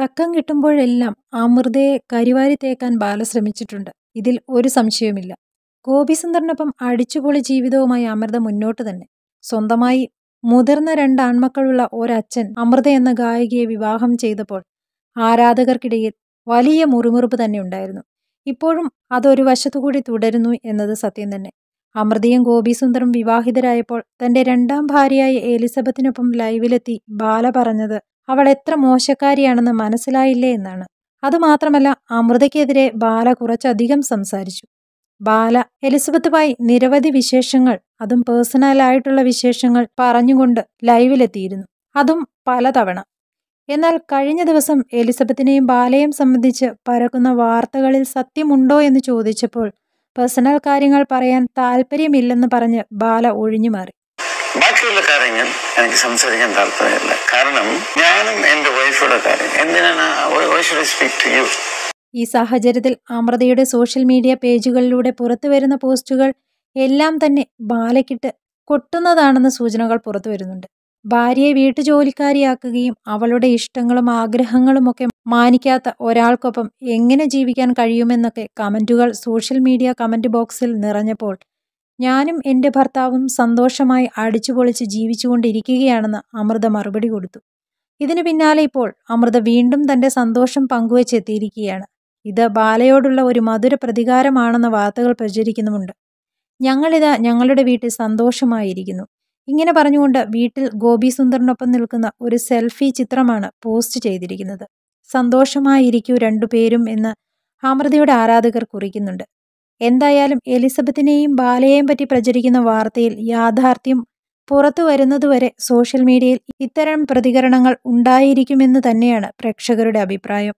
തക്കം കിട്ടുമ്പോഴെല്ലാം അമൃതയെ കരിവാരി തേക്കാൻ ബാല ശ്രമിച്ചിട്ടുണ്ട് ഇതിൽ ഒരു സംശയവുമില്ല ഗോപിസുന്ദറിനൊപ്പം അടിച്ചുപൊളി ജീവിതവുമായി അമൃത മുന്നോട്ട് തന്നെ സ്വന്തമായി മുതിർന്ന രണ്ട് ആൺമക്കളുള്ള ഒരച്ഛൻ അമൃത എന്ന ഗായികയെ വിവാഹം ചെയ്തപ്പോൾ ആരാധകർക്കിടയിൽ വലിയ മുറിമുറുപ്പ് തന്നെ ഉണ്ടായിരുന്നു ഇപ്പോഴും അതൊരു വശത്തുകൂടി തുടരുന്നു എന്നത് സത്യം തന്നെ അമൃതയും ഗോപിസുന്ദറും വിവാഹിതരായപ്പോൾ തന്റെ രണ്ടാം ഭാര്യയായ എലിസബത്തിനൊപ്പം ലൈവിലെത്തി ബാല പറഞ്ഞത് അവൾ എത്ര മോശക്കാരിയാണെന്ന് മനസ്സിലായില്ലേ എന്നാണ് അതുമാത്രമല്ല അമൃതയ്ക്കെതിരെ ബാല കുറച്ചധികം സംസാരിച്ചു ബാല എലിസബത്തുമായി നിരവധി വിശേഷങ്ങൾ അതും പേഴ്സണലായിട്ടുള്ള വിശേഷങ്ങൾ പറഞ്ഞുകൊണ്ട് ലൈവിലെത്തിയിരുന്നു അതും പലതവണ എന്നാൽ കഴിഞ്ഞ ദിവസം എലിസബത്തിനെയും ബാലയും സംബന്ധിച്ച് പരക്കുന്ന വാർത്തകളിൽ സത്യമുണ്ടോ എന്ന് ചോദിച്ചപ്പോൾ പേഴ്സണൽ കാര്യങ്ങൾ പറയാൻ താല്പര്യമില്ലെന്ന് പറഞ്ഞ് ബാല ഒഴിഞ്ഞുമാറി ബാക്കിയുള്ള കാര്യങ്ങൾ എനിക്ക് സംസാരിക്കാൻ താല്പര്യമില്ല കാരണം ഞാനും എന്റെ വൈഫുടെ കാര്യം എന്തിനാണ് സ്പീക്ക് ടു യു ഈ സാഹചര്യത്തിൽ അമൃതയുടെ സോഷ്യൽ മീഡിയ പേജുകളിലൂടെ പുറത്തു വരുന്ന പോസ്റ്റുകൾ എല്ലാം തന്നെ ബാലയ്ക്കിട്ട് കൊട്ടുന്നതാണെന്ന് സൂചനകൾ പുറത്തു വരുന്നുണ്ട് ഭാര്യയെ വീട്ടുജോലിക്കാരിയാക്കുകയും അവളുടെ ഇഷ്ടങ്ങളും ആഗ്രഹങ്ങളും ഒക്കെ മാനിക്കാത്ത ഒരാൾക്കൊപ്പം എങ്ങനെ ജീവിക്കാൻ കഴിയുമെന്നൊക്കെ കമൻറ്റുകൾ സോഷ്യൽ മീഡിയ കമൻറ്റ് ബോക്സിൽ നിറഞ്ഞപ്പോൾ ഞാനും എൻ്റെ ഭർത്താവും സന്തോഷമായി അടിച്ചുപൊളിച്ച് ജീവിച്ചുകൊണ്ടിരിക്കുകയാണെന്ന് അമൃത മറുപടി കൊടുത്തു ഇതിനു പിന്നാലെ ഇപ്പോൾ അമൃത വീണ്ടും തൻ്റെ സന്തോഷം പങ്കുവച്ചെത്തിയിരിക്കുകയാണ് ഇത് ബാലയോടുള്ള ഒരു മധുര പ്രതികാരമാണെന്ന വാർത്തകൾ പ്രചരിക്കുന്നുമുണ്ട് ഞങ്ങളിത് ഞങ്ങളുടെ വീട്ടിൽ സന്തോഷമായിരിക്കുന്നു ഇങ്ങനെ പറഞ്ഞുകൊണ്ട് വീട്ടിൽ ഗോപി സുന്ദറിനൊപ്പം നിൽക്കുന്ന ഒരു സെൽഫി ചിത്രമാണ് പോസ്റ്റ് ചെയ്തിരിക്കുന്നത് സന്തോഷമായിരിക്കൂ രണ്ടുപേരും എന്ന് അമൃതയുടെ ആരാധകർ കുറിക്കുന്നുണ്ട് എന്തായാലും എലിസബത്തിനെയും ബാലയെയും പറ്റി പ്രചരിക്കുന്ന വാർത്തയിൽ യാഥാർത്ഥ്യം പുറത്തു വരുന്നതുവരെ സോഷ്യൽ മീഡിയയിൽ ഇത്തരം പ്രതികരണങ്ങൾ ഉണ്ടായിരിക്കുമെന്ന് തന്നെയാണ് പ്രേക്ഷകരുടെ അഭിപ്രായം